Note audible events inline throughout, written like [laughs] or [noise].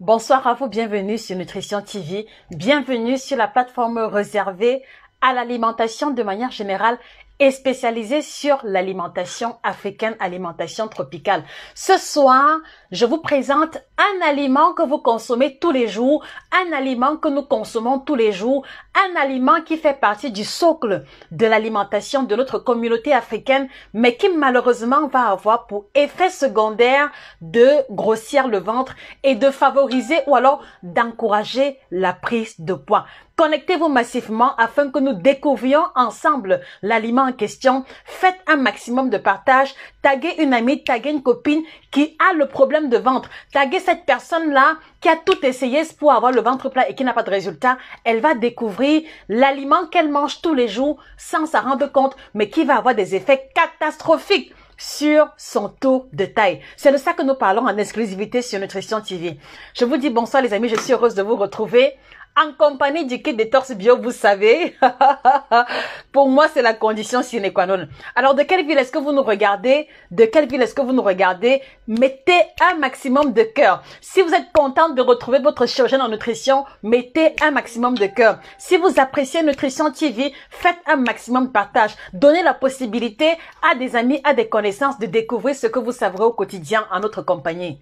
Bonsoir à vous, bienvenue sur Nutrition TV, bienvenue sur la plateforme réservée à l'alimentation de manière générale et spécialisée sur l'alimentation africaine, alimentation tropicale. Ce soir, je vous présente un aliment que vous consommez tous les jours, un aliment que nous consommons tous les jours, un aliment qui fait partie du socle de l'alimentation de notre communauté africaine, mais qui malheureusement va avoir pour effet secondaire de grossir le ventre et de favoriser ou alors d'encourager la prise de poids. Connectez-vous massivement afin que nous découvrions ensemble l'aliment en question. Faites un maximum de partage. Taguez une amie, taguez une copine qui a le problème de ventre, taguer cette personne-là qui a tout essayé pour avoir le ventre plat et qui n'a pas de résultat. Elle va découvrir l'aliment qu'elle mange tous les jours sans s'en rendre compte, mais qui va avoir des effets catastrophiques sur son taux de taille. C'est de ça que nous parlons en exclusivité sur Nutrition TV. Je vous dis bonsoir les amis, je suis heureuse de vous retrouver en compagnie du kit torse bio, vous savez. [laughs] Pour moi, c'est la condition sine qua non. Alors, de quelle ville est-ce que vous nous regardez De quelle ville est-ce que vous nous regardez Mettez un maximum de cœur. Si vous êtes contente de retrouver votre chirurgien en nutrition, mettez un maximum de cœur. Si vous appréciez Nutrition TV, faites un maximum de partage. Donnez la possibilité à des amis, à des connaissances de découvrir ce que vous savrez au quotidien en notre compagnie.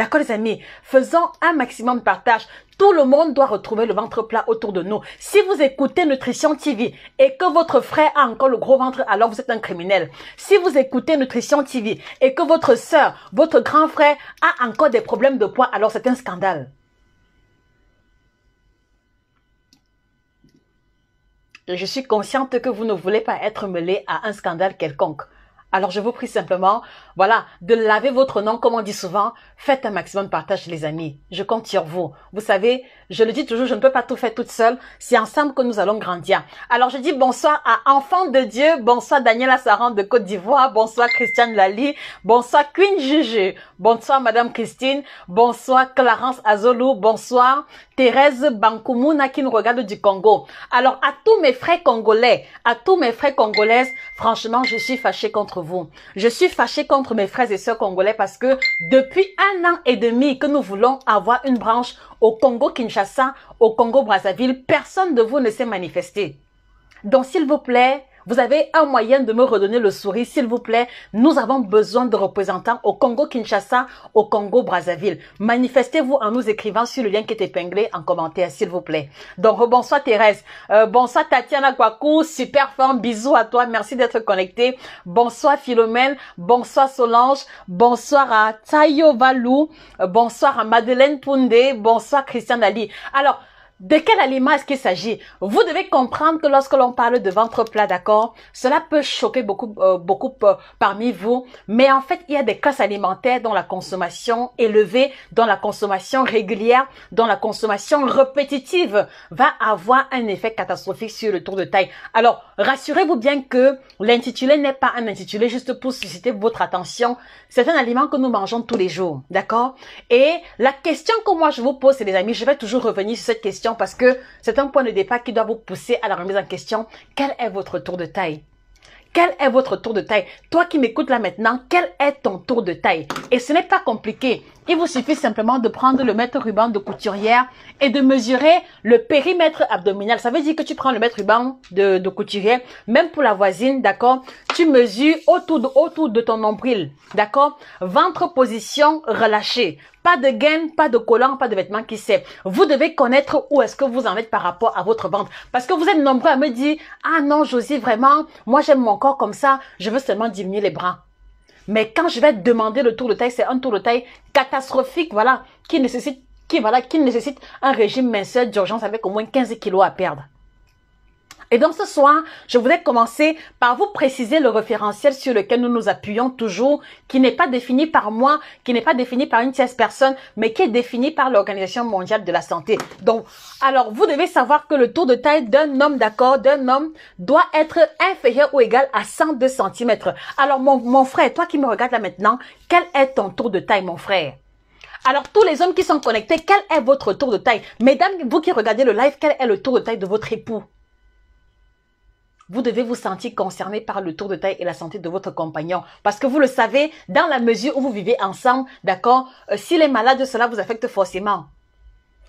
D'accord les amis Faisons un maximum de partage. Tout le monde doit retrouver le ventre plat autour de nous. Si vous écoutez Nutrition TV et que votre frère a encore le gros ventre, alors vous êtes un criminel. Si vous écoutez Nutrition TV et que votre soeur, votre grand frère a encore des problèmes de poids, alors c'est un scandale. Je suis consciente que vous ne voulez pas être mêlé à un scandale quelconque. Alors je vous prie simplement, voilà, de laver votre nom, comme on dit souvent, faites un maximum de partage les amis. Je compte sur vous. Vous savez, je le dis toujours, je ne peux pas tout faire toute seule. C'est ensemble que nous allons grandir. Alors je dis bonsoir à Enfant de Dieu, bonsoir Daniela Saran de Côte d'Ivoire, bonsoir Christiane Lali, bonsoir Queen Juju, bonsoir Madame Christine, bonsoir Clarence Azolou, bonsoir Thérèse Bankoumuna qui nous regarde du Congo. Alors à tous mes frères congolais, à tous mes frères congolaises, franchement, je suis fâchée contre vous. Je suis fâchée contre mes frères et sœurs congolais parce que depuis un an et demi que nous voulons avoir une branche au Congo-Kinshasa, au Congo-Brazzaville, personne de vous ne s'est manifesté. Donc s'il vous plaît, vous avez un moyen de me redonner le sourire, s'il vous plaît. Nous avons besoin de représentants au Congo-Kinshasa, au Congo-Brazzaville. Manifestez-vous en nous écrivant sur le lien qui est épinglé en commentaire, s'il vous plaît. Donc, bonsoir Thérèse. Euh, bonsoir Tatiana Kwaku. Super forme. Bisous à toi. Merci d'être connecté. Bonsoir Philomène. Bonsoir Solange. Bonsoir à Tayo Valou. Euh, bonsoir à Madeleine Poundé. Bonsoir Christian Ali. Alors, de quel aliment est-ce qu'il s'agit Vous devez comprendre que lorsque l'on parle de ventre plat, d'accord, cela peut choquer beaucoup, euh, beaucoup euh, parmi vous, mais en fait, il y a des classes alimentaires dont la consommation élevée, dont la consommation régulière, dont la consommation répétitive va avoir un effet catastrophique sur le tour de taille. Alors, rassurez-vous bien que l'intitulé n'est pas un intitulé juste pour susciter votre attention. C'est un aliment que nous mangeons tous les jours, d'accord Et la question que moi je vous pose, les amis, je vais toujours revenir sur cette question parce que c'est un point de départ qui doit vous pousser à la remise en question. Quel est votre tour de taille quel est votre tour de taille Toi qui m'écoutes là maintenant, quel est ton tour de taille Et ce n'est pas compliqué. Il vous suffit simplement de prendre le mètre ruban de couturière et de mesurer le périmètre abdominal. Ça veut dire que tu prends le mètre ruban de, couturière, même pour la voisine, d'accord Tu mesures autour de, autour de ton nombril, d'accord Ventre position relâchée. Pas de gaine, pas de collant, pas de vêtements qui sait Vous devez connaître où est-ce que vous en êtes par rapport à votre ventre. Parce que vous êtes nombreux à me dire, ah non, Josie, vraiment, moi j'aime mon corps comme ça, je veux seulement diminuer les bras. Mais quand je vais demander le tour de taille, c'est un tour de taille catastrophique, voilà, qui nécessite, qui, voilà, qui nécessite un régime minceur d'urgence avec au moins 15 kilos à perdre. Et donc ce soir, je voudrais commencer par vous préciser le référentiel sur lequel nous nous appuyons toujours, qui n'est pas défini par moi, qui n'est pas défini par une tierce personne, mais qui est défini par l'Organisation mondiale de la santé. Donc, alors vous devez savoir que le tour de taille d'un homme, d'accord, d'un homme doit être inférieur ou égal à 102 cm. Alors mon, frère, toi qui me regardes là maintenant, quel est ton tour de taille, mon frère alors, tous les hommes qui sont connectés, quel est votre tour de taille Mesdames, vous qui regardez le live, quel est le tour de taille de votre époux vous devez vous sentir concerné par le tour de taille et la santé de votre compagnon. Parce que vous le savez, dans la mesure où vous vivez ensemble, d'accord, euh, s'il est malade, cela vous affecte forcément.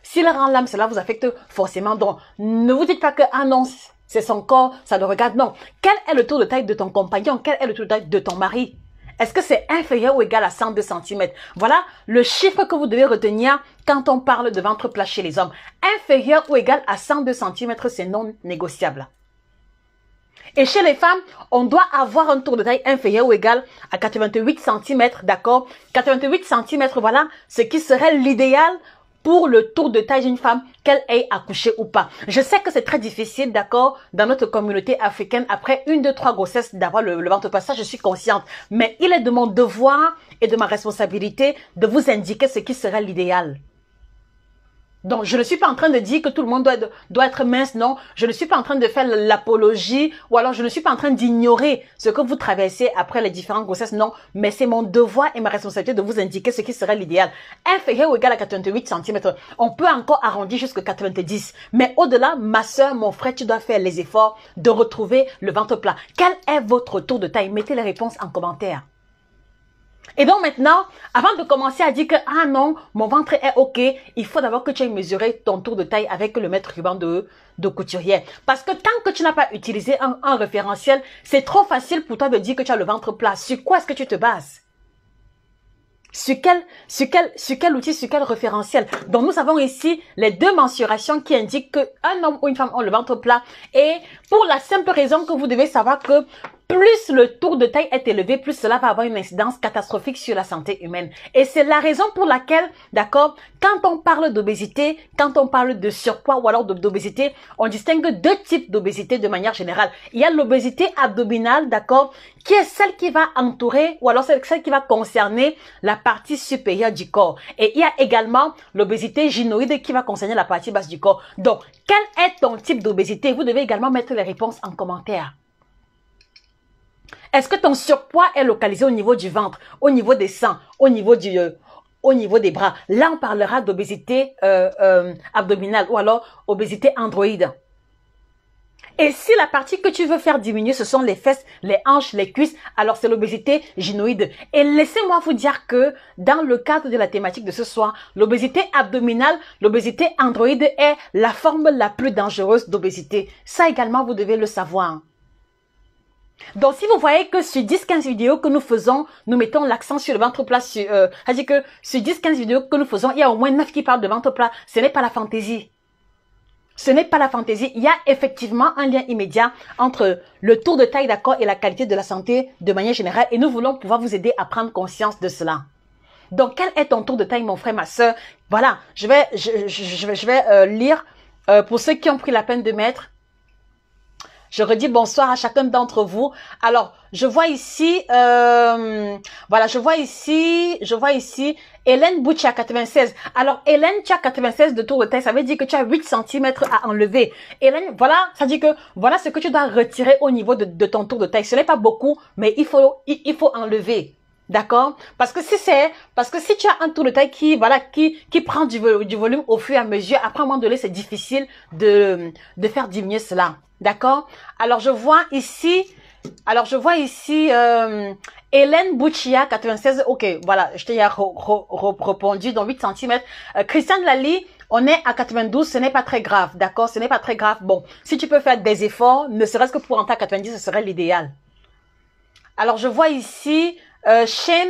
S'il rend l'âme, cela vous affecte forcément. Donc, ne vous dites pas que, ah non, c'est son corps, ça le regarde. Non. Quel est le tour de taille de ton compagnon? Quel est le tour de taille de ton mari? Est-ce que c'est inférieur ou égal à 102 cm Voilà le chiffre que vous devez retenir quand on parle de ventre plat chez les hommes. Inférieur ou égal à 102 cm, c'est non négociable. Et chez les femmes, on doit avoir un tour de taille inférieur ou égal à 88 cm, d'accord 88 cm, voilà, ce qui serait l'idéal pour le tour de taille d'une femme, qu'elle ait accouché ou pas. Je sais que c'est très difficile, d'accord, dans notre communauté africaine, après une, deux, trois grossesses, d'avoir le, le ventre passage, je suis consciente. Mais il est de mon devoir et de ma responsabilité de vous indiquer ce qui serait l'idéal. Donc, je ne suis pas en train de dire que tout le monde doit, être mince, non. Je ne suis pas en train de faire l'apologie ou alors je ne suis pas en train d'ignorer ce que vous traversez après les différentes grossesses, non. Mais c'est mon devoir et ma responsabilité de vous indiquer ce qui serait l'idéal. Inférieur ou égal à 88 cm. On peut encore arrondir jusqu'à 90. Mais au-delà, ma soeur, mon frère, tu dois faire les efforts de retrouver le ventre plat. Quel est votre tour de taille? Mettez les réponses en commentaire. Et donc maintenant, avant de commencer à dire que, ah non, mon ventre est OK, il faut d'abord que tu aies mesuré ton tour de taille avec le mètre ruban de, de couturière. Parce que tant que tu n'as pas utilisé un, référentiel, c'est trop facile pour toi de dire que tu as le ventre plat. Sur quoi est-ce que tu te bases sur quel, sur quel, sur quel outil, sur quel référentiel. Donc nous avons ici les deux mensurations qui indiquent qu'un homme ou une femme ont le ventre plat. Et pour la simple raison que vous devez savoir que plus le tour de taille est élevé, plus cela va avoir une incidence catastrophique sur la santé humaine. Et c'est la raison pour laquelle, d'accord, quand on parle d'obésité, quand on parle de surpoids ou alors d'obésité, on distingue deux types d'obésité de manière générale. Il y a l'obésité abdominale, d'accord, qui est celle qui va entourer ou alors celle qui va concerner la partie supérieure du corps. Et il y a également l'obésité gynoïde qui va concerner la partie basse du corps. Donc, quel est ton type d'obésité Vous devez également mettre les réponses en commentaire. Est-ce que ton surpoids est localisé au niveau du ventre, au niveau des seins, au niveau du, euh, au niveau des bras Là, on parlera d'obésité euh, euh, abdominale ou alors obésité androïde. Et si la partie que tu veux faire diminuer, ce sont les fesses, les hanches, les cuisses, alors c'est l'obésité gynoïde. Et laissez-moi vous dire que dans le cadre de la thématique de ce soir, l'obésité abdominale, l'obésité androïde est la forme la plus dangereuse d'obésité. Ça également, vous devez le savoir. Donc, si vous voyez que sur 10-15 vidéos que nous faisons, nous mettons l'accent sur le ventre plat, sur, euh, c'est-à-dire que sur 10-15 vidéos que nous faisons, il y a au moins 9 qui parlent de ventre plat. Ce n'est pas la fantaisie. Ce n'est pas la fantaisie. Il y a effectivement un lien immédiat entre le tour de taille d'accord et la qualité de la santé de manière générale. Et nous voulons pouvoir vous aider à prendre conscience de cela. Donc, quel est ton tour de taille, mon frère, ma soeur Voilà, je vais, je, vais, je vais euh, lire euh, pour ceux qui ont pris la peine de mettre je redis bonsoir à chacun d'entre vous. Alors, je vois ici, euh, voilà, je vois ici, je vois ici Hélène Boucha 96. Alors, Hélène tu as 96 de tour de taille, ça veut dire que tu as 8 cm à enlever. Hélène, voilà, ça dit que voilà ce que tu dois retirer au niveau de, ton tour de taille. Ce n'est pas beaucoup, mais il faut, il faut enlever. D'accord Parce que si c'est parce que si tu as un tour de taille qui voilà qui qui prend du, du volume au fur et à mesure, après un moment donné, c'est difficile de de faire diminuer cela. D'accord Alors je vois ici alors je vois ici euh, Hélène Bouchia 96. OK, voilà, je t'ai répondu dans 8 cm. Euh, Christiane Lally on est à 92, ce n'est pas très grave, d'accord Ce n'est pas très grave. Bon, si tu peux faire des efforts, ne serait-ce que pour rentrer à 90, ce serait l'idéal. Alors, je vois ici euh,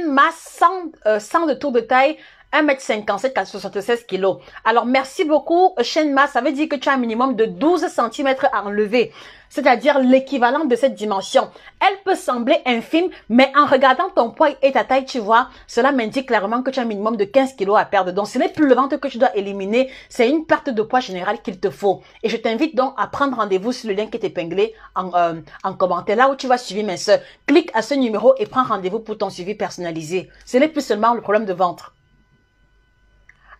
masse 100, euh, de tour de taille, 1m57 76 kg. Alors, merci beaucoup, chaîne masse. Ça veut dire que tu as un minimum de 12 cm à enlever c'est-à-dire l'équivalent de cette dimension. Elle peut sembler infime, mais en regardant ton poids et ta taille, tu vois, cela m'indique clairement que tu as un minimum de 15 kilos à perdre. Donc ce n'est plus le ventre que tu dois éliminer, c'est une perte de poids générale qu'il te faut. Et je t'invite donc à prendre rendez-vous sur le lien qui est épinglé en, euh, en commentaire, là où tu vas suivre mes soeurs. Clique à ce numéro et prends rendez-vous pour ton suivi personnalisé. Ce n'est plus seulement le problème de ventre.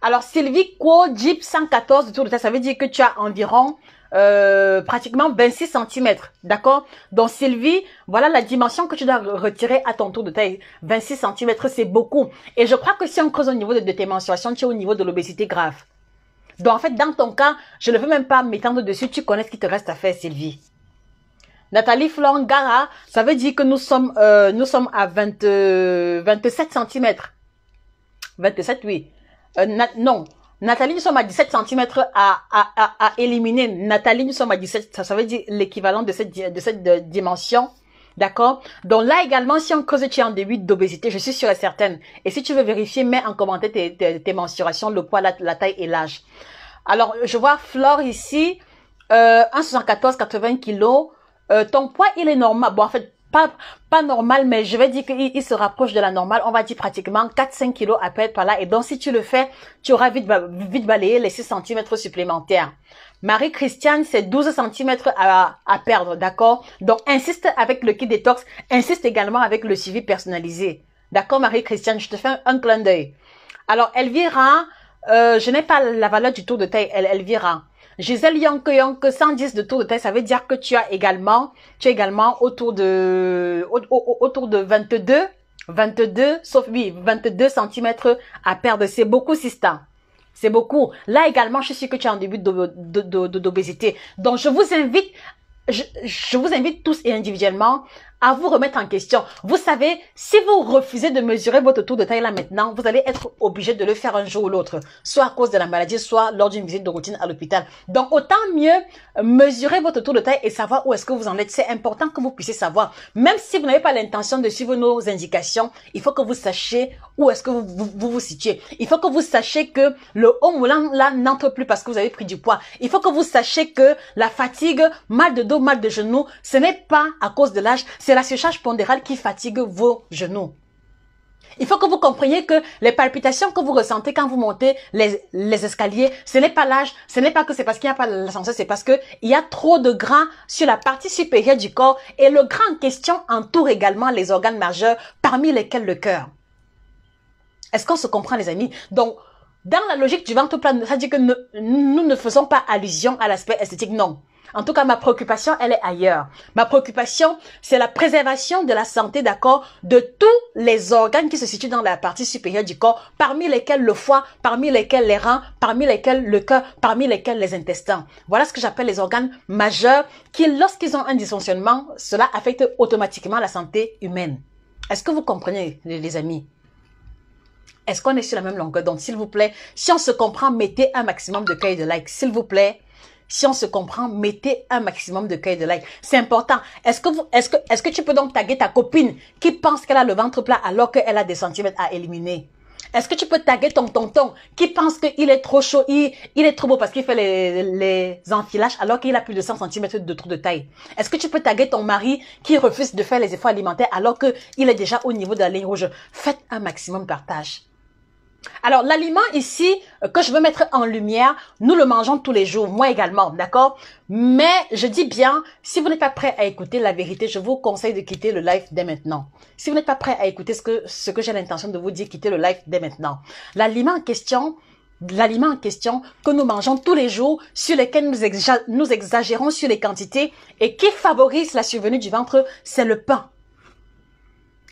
Alors, Sylvie quoi Jeep 114 de ça veut dire que tu as environ euh, pratiquement 26 cm, d'accord Donc Sylvie, voilà la dimension que tu dois retirer à ton tour de taille. 26 cm, c'est beaucoup. Et je crois que si on creuse au niveau de, tes menstruations, tu es au niveau de l'obésité grave. Donc en fait, dans ton cas, je ne veux même pas m'étendre dessus, tu connais ce qui te reste à faire, Sylvie. Nathalie Florent-Gara, ça veut dire que nous sommes, euh, nous sommes à 20, 27 cm. 27, oui. Euh, non, Nathalie nous sommes à 17 cm à, à, à, à éliminer. Nathalie nous sommes à 17, ça, ça veut dire l'équivalent de cette, de cette euh, dimension. D'accord Donc là également, si on cause tu es en début d'obésité, je suis sûre et certaine. Et si tu veux vérifier, mets en commentaire tes, tes, mensurations, le poids, la, taille et l'âge. Alors, je vois Flore ici, euh, 1,74, 80 kg. ton poids, il est normal. Bon, en fait, pas, pas normal, mais je vais dire qu'il il se rapproche de la normale. On va dire pratiquement 4-5 kilos à perdre par là. Et donc, si tu le fais, tu auras vite, vite balayé les 6 cm supplémentaires. Marie-Christiane, c'est 12 cm à, à perdre, d'accord Donc, insiste avec le kit détox, insiste également avec le suivi personnalisé. D'accord, Marie-Christiane, je te fais un, clin d'œil. Alors, Elvira, euh, je n'ai pas la valeur du tour de taille, Elvira. Gisèle a que 110 de tour de tête, ça veut dire que tu as également, tu es également autour de, autour de 22, 22, sauf oui, 22 cm à perdre. C'est beaucoup, Sista. C'est beaucoup. Là également, je suis que tu as en début d'obésité. Donc, je vous invite, je, je vous invite tous et individuellement à vous remettre en question. Vous savez, si vous refusez de mesurer votre tour de taille là maintenant, vous allez être obligé de le faire un jour ou l'autre, soit à cause de la maladie, soit lors d'une visite de routine à l'hôpital. Donc autant mieux mesurer votre tour de taille et savoir où est-ce que vous en êtes. C'est important que vous puissiez savoir. Même si vous n'avez pas l'intention de suivre nos indications, il faut que vous sachiez où est-ce que vous vous, situez. Il faut que vous sachiez que le haut moulant là n'entre plus parce que vous avez pris du poids. Il faut que vous sachiez que la fatigue, mal de dos, mal de genoux ce n'est pas à cause de l'âge, c'est la surcharge pondérale qui fatigue vos genoux. Il faut que vous compreniez que les palpitations que vous ressentez quand vous montez les, escaliers, ce n'est pas l'âge, ce n'est pas que c'est parce qu'il n'y a pas l'ascenseur, c'est parce que il y a trop de gras sur la partie supérieure du corps et le gras en question entoure également les organes majeurs parmi lesquels le cœur. Est-ce qu'on se comprend les amis? Donc, dans la logique du ventre plat, ça dit que nous ne faisons pas allusion à l'aspect esthétique, non. En tout cas, ma préoccupation, elle est ailleurs. Ma préoccupation, c'est la préservation de la santé, d'accord, de tous les organes qui se situent dans la partie supérieure du corps, parmi lesquels le foie, parmi lesquels les reins, parmi lesquels le cœur, parmi lesquels les intestins. Voilà ce que j'appelle les organes majeurs qui, lorsqu'ils ont un dysfonctionnement, cela affecte automatiquement la santé humaine. Est-ce que vous comprenez, les amis? Est-ce qu'on est sur la même longueur Donc, S'il vous plaît, si on se comprend, mettez un maximum de cœur de likes. s'il vous plaît. Si on se comprend, mettez un maximum de cœur de like. C'est important. Est-ce que est-ce que, est-ce que tu peux donc taguer ta copine qui pense qu'elle a le ventre plat alors qu'elle a des centimètres à éliminer? Est-ce que tu peux taguer ton tonton qui pense qu'il est trop chaud, il, est trop beau parce qu'il fait les, les enfilages alors qu'il a plus de 100 cm de trou de taille Est-ce que tu peux taguer ton mari qui refuse de faire les efforts alimentaires alors qu'il est déjà au niveau de la ligne rouge Faites un maximum de partage. Alors, l'aliment ici euh, que je veux mettre en lumière, nous le mangeons tous les jours, moi également, d'accord Mais je dis bien, si vous n'êtes pas prêt à écouter la vérité, je vous conseille de quitter le live dès maintenant. Si vous n'êtes pas prêt à écouter ce que, ce que j'ai l'intention de vous dire, quittez le live dès maintenant. L'aliment en question, l'aliment en question que nous mangeons tous les jours, sur lesquels nous, nous exagérons sur les quantités et qui favorise la survenue du ventre, c'est le pain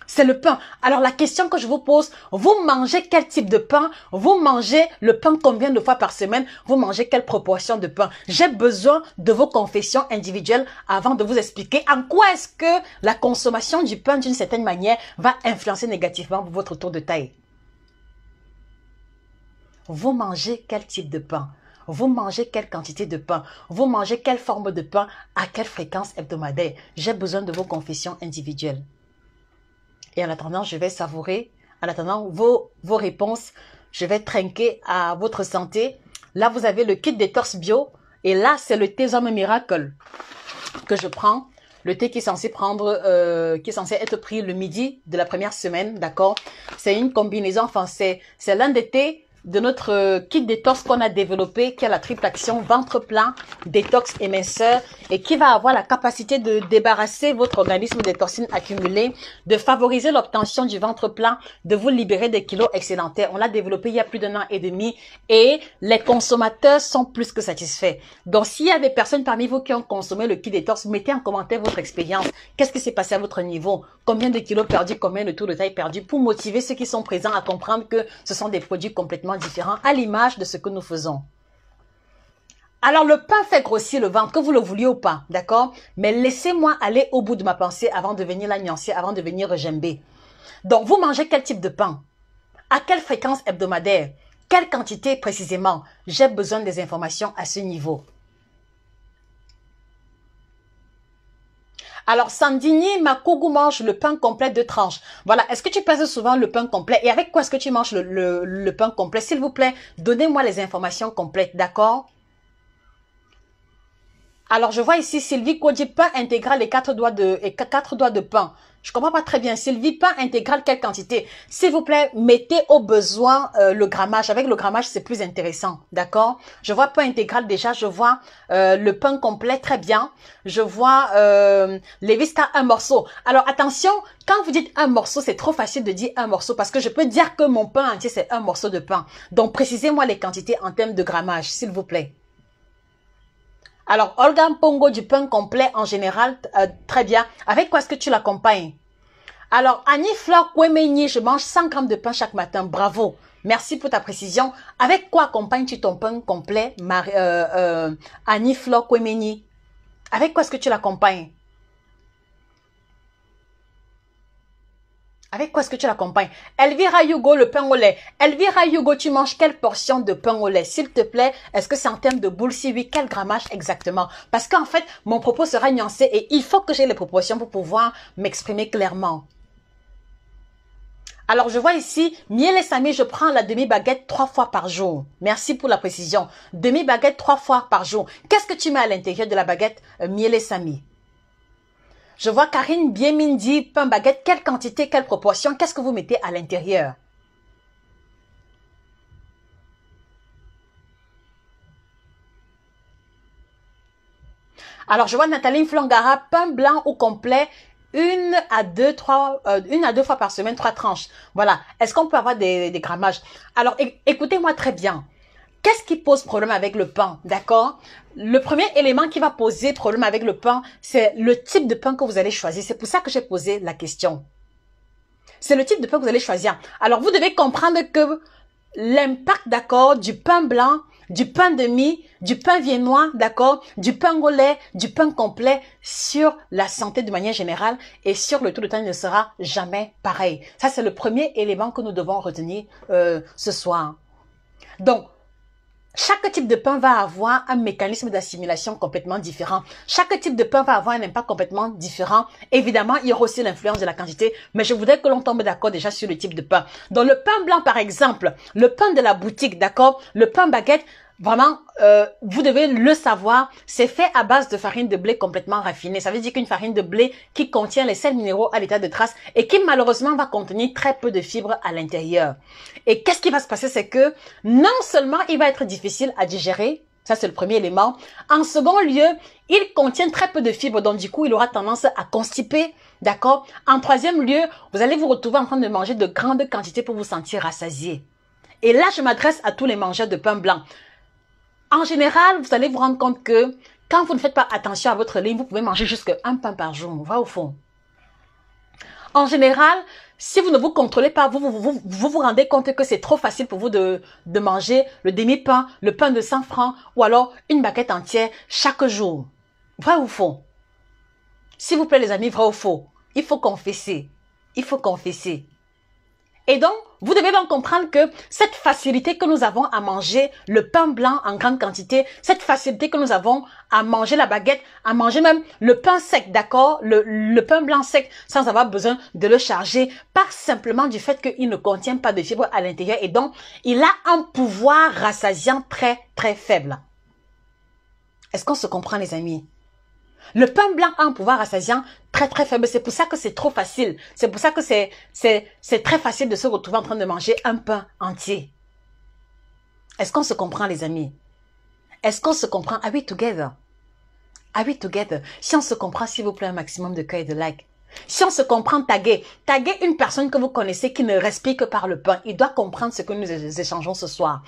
c'est le pain. Alors la question que je vous pose, vous mangez quel type de pain Vous mangez le pain combien de fois par semaine Vous mangez quelle proportion de pain J'ai besoin de vos confessions individuelles avant de vous expliquer en quoi est-ce que la consommation du pain d'une certaine manière va influencer négativement votre tour de taille. Vous mangez quel type de pain vous mangez quelle quantité de pain, vous mangez quelle forme de pain, à quelle fréquence hebdomadaire. J'ai besoin de vos confessions individuelles. Et en attendant, je vais savourer, en attendant vos, vos réponses, je vais trinquer à votre santé. Là, vous avez le kit des torses bio. Et là, c'est le thé homme miracle que je prends. Le thé qui est censé prendre, euh, qui est censé être pris le midi de la première semaine, d'accord C'est une combinaison, enfin c'est l'un des thés de notre euh, kit détox qu'on a développé, qui a la triple action ventre plein, détox minceur et qui va avoir la capacité de débarrasser votre organisme des toxines accumulées, de favoriser l'obtention du ventre plein, de vous libérer des kilos excédentaires. On l'a développé il y a plus d'un an et demi, et les consommateurs sont plus que satisfaits. Donc, s'il y a des personnes parmi vous qui ont consommé le kit détox, mettez en commentaire votre expérience. Qu'est-ce qui s'est passé à votre niveau Combien de kilos perdus Combien de tours de taille perdus Pour motiver ceux qui sont présents à comprendre que ce sont des produits complètement différent à l'image de ce que nous faisons. Alors le pain fait grossir le ventre, que vous le vouliez ou pas, d'accord Mais laissez-moi aller au bout de ma pensée avant de venir la avant de venir gembé. Donc vous mangez quel type de pain À quelle fréquence hebdomadaire Quelle quantité précisément J'ai besoin des informations à ce niveau. Alors, Sandini Makougou mange le pain complet de tranches. Voilà. Est-ce que tu passes souvent le pain complet? Et avec quoi est-ce que tu manges le, pain complet? S'il vous plaît, donnez-moi les informations complètes, d'accord? Alors, je vois ici Sylvie dit pain intégral doigts de, et quatre doigts de pain. Je comprends pas très bien. Sylvie, pain intégral, quelle quantité S'il vous plaît, mettez au besoin euh, le grammage. Avec le grammage, c'est plus intéressant, d'accord Je vois pain intégral déjà, je vois euh, le pain complet, très bien. Je vois euh, a un morceau. Alors attention, quand vous dites un morceau, c'est trop facile de dire un morceau parce que je peux dire que mon pain entier, c'est un morceau de pain. Donc précisez-moi les quantités en termes de grammage, s'il vous plaît. Alors, Olga Pongo du pain complet en général, euh, très bien. Avec quoi est-ce que tu l'accompagnes Alors, Annie Kwemeni, je mange 100 grammes de pain chaque matin. Bravo. Merci pour ta précision. Avec quoi accompagnes-tu ton pain complet, Marie, euh, euh Annie Avec quoi est-ce que tu l'accompagnes Avec quoi est-ce que tu l'accompagnes Elvira Hugo, le pain au lait. Elvira Hugo, tu manges quelle portion de pain au lait S'il te plaît, est-ce que c'est en termes de boule Si oui, quel grammage exactement Parce qu'en fait, mon propos sera nuancé et il faut que j'ai les proportions pour pouvoir m'exprimer clairement. Alors, je vois ici, miel et sami, je prends la demi-baguette trois fois par jour. Merci pour la précision. Demi-baguette trois fois par jour. Qu'est-ce que tu mets à l'intérieur de la baguette euh, miel et sami je vois Karine Biemindi, pain baguette, quelle quantité, quelle proportion, qu'est-ce que vous mettez à l'intérieur Alors, je vois Nathalie Flangara, pain blanc au complet, une à deux, trois, euh, une à deux fois par semaine, trois tranches. Voilà. Est-ce qu'on peut avoir des, des grammages Alors, écoutez-moi très bien. Qu'est-ce qui pose problème avec le pain D'accord Le premier élément qui va poser problème avec le pain, c'est le type de pain que vous allez choisir. C'est pour ça que j'ai posé la question. C'est le type de pain que vous allez choisir. Alors, vous devez comprendre que l'impact, d'accord, du pain blanc, du pain demi, du pain viennois, d'accord, du pain au lait, du pain complet sur la santé de manière générale et sur le tout de temps, il ne sera jamais pareil. Ça, c'est le premier élément que nous devons retenir euh, ce soir. Donc, chaque type de pain va avoir un mécanisme d'assimilation complètement différent. Chaque type de pain va avoir un impact complètement différent. Évidemment, il y aura aussi l'influence de la quantité, mais je voudrais que l'on tombe d'accord déjà sur le type de pain. Dans le pain blanc, par exemple, le pain de la boutique, d'accord, le pain baguette, Vraiment, euh, vous devez le savoir, c'est fait à base de farine de blé complètement raffinée. Ça veut dire qu'une farine de blé qui contient les sels minéraux à l'état de trace et qui malheureusement va contenir très peu de fibres à l'intérieur. Et qu'est-ce qui va se passer C'est que non seulement il va être difficile à digérer, ça, c'est le premier élément. En second lieu, il contient très peu de fibres, donc du coup, il aura tendance à constiper. D'accord En troisième lieu, vous allez vous retrouver en train de manger de grandes quantités pour vous sentir rassasié. Et là, je m'adresse à tous les mangeurs de pain blanc. En général, vous allez vous rendre compte que quand vous ne faites pas attention à votre ligne, vous pouvez manger jusqu'à un pain par jour. On va au fond. En général, si vous ne vous contrôlez pas, vous vous, vous, rendez compte que c'est trop facile pour vous de, de manger le demi-pain, le pain de 100 francs ou alors une baguette entière chaque jour. Vrai ou faux S'il vous plaît les amis, vrai ou faux Il faut confesser. Il faut confesser. Et donc, vous devez donc comprendre que cette facilité que nous avons à manger le pain blanc en grande quantité, cette facilité que nous avons à manger la baguette, à manger même le pain sec, d'accord, le, pain blanc sec, sans avoir besoin de le charger, pas simplement du fait qu'il ne contient pas de fibres à l'intérieur et donc il a un pouvoir rassasiant très très faible. Est-ce qu'on se comprend les amis le pain blanc a un pouvoir rassasiant très très faible. C'est pour ça que c'est trop facile. C'est pour ça que c'est, c'est, c'est très facile de se retrouver en train de manger un pain entier. Est-ce qu'on se comprend, les amis? Est-ce qu'on se comprend? Are we together? Are we together? Si on se comprend, s'il vous plaît, un maximum de cœur et de like. Si on se comprend, taguez, taguez une personne que vous connaissez qui ne respire que par le pain. Il doit comprendre ce que nous échangeons ce soir.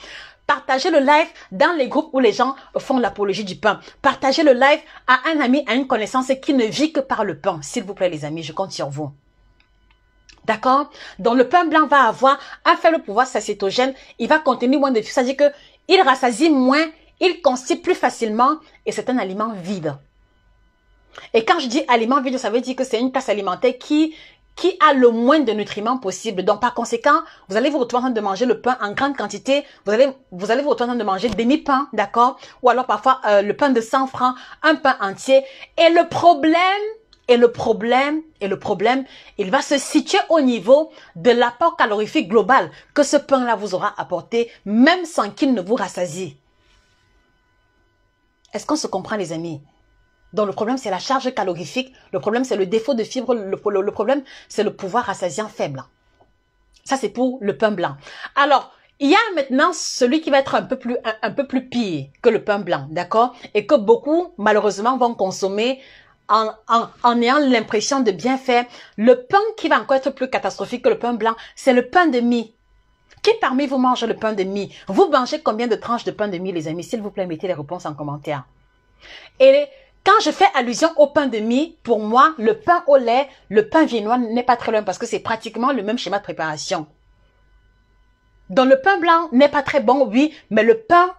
Partagez le live dans les groupes où les gens font l'apologie du pain. Partagez le live à un ami, à une connaissance qui ne vit que par le pain. S'il vous plaît, les amis, je compte sur vous. D'accord Donc le pain blanc va avoir un faible pouvoir sacétogène. Il va contenir moins de C'est-à-dire qu'il rassasie moins, il constipe plus facilement et c'est un aliment vide. Et quand je dis aliment vide, ça veut dire que c'est une tasse alimentaire qui qui a le moins de nutriments possible. Donc, par conséquent, vous allez vous retrouver en train de manger le pain en grande quantité. Vous allez vous, allez retrouver en train de manger demi-pain, d'accord Ou alors parfois euh, le pain de 100 francs, un pain entier. Et le problème, et le problème, et le problème, il va se situer au niveau de l'apport calorifique global que ce pain-là vous aura apporté, même sans qu'il ne vous rassasie. Est-ce qu'on se comprend, les amis donc le problème, c'est la charge calorifique. Le problème, c'est le défaut de fibres. Le, problème, c'est le pouvoir rassasiant faible. Ça, c'est pour le pain blanc. Alors, il y a maintenant celui qui va être un peu plus, un, peu plus pire que le pain blanc, d'accord Et que beaucoup, malheureusement, vont consommer en, en, en ayant l'impression de bien faire. Le pain qui va encore être plus catastrophique que le pain blanc, c'est le pain de mie. Qui parmi vous mange le pain de mie Vous mangez combien de tranches de pain de mie, les amis S'il vous plaît, mettez les réponses en commentaire. Et quand je fais allusion au pain de mie, pour moi, le pain au lait, le pain viennois n'est pas très loin parce que c'est pratiquement le même schéma de préparation. Donc le pain blanc n'est pas très bon, oui, mais le pain,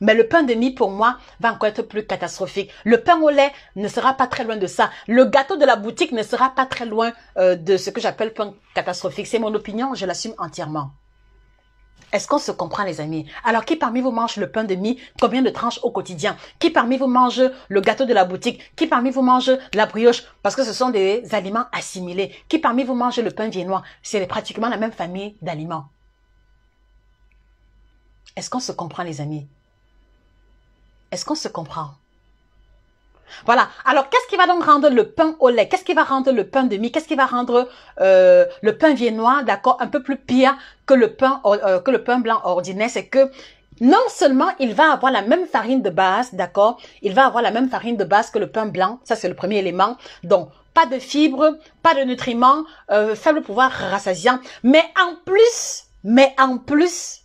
mais le pain de mie pour moi va encore être plus catastrophique. Le pain au lait ne sera pas très loin de ça. Le gâteau de la boutique ne sera pas très loin euh, de ce que j'appelle pain catastrophique. C'est mon opinion, je l'assume entièrement. Est-ce qu'on se comprend, les amis Alors, qui parmi vous mange le pain de mie Combien de tranches au quotidien Qui parmi vous mange le gâteau de la boutique Qui parmi vous mange la brioche Parce que ce sont des aliments assimilés. Qui parmi vous mange le pain viennois C'est pratiquement la même famille d'aliments. Est-ce qu'on se comprend, les amis Est-ce qu'on se comprend voilà. Alors, qu'est-ce qui va donc rendre le pain au lait Qu'est-ce qui va rendre le pain demi Qu'est-ce qui va rendre euh, le pain viennois, d'accord, un peu plus pire que le pain euh, que le pain blanc ordinaire C'est que non seulement il va avoir la même farine de base, d'accord Il va avoir la même farine de base que le pain blanc. Ça, c'est le premier élément. Donc, pas de fibres, pas de nutriments, euh, faible pouvoir rassasiant. Mais en plus, mais en plus,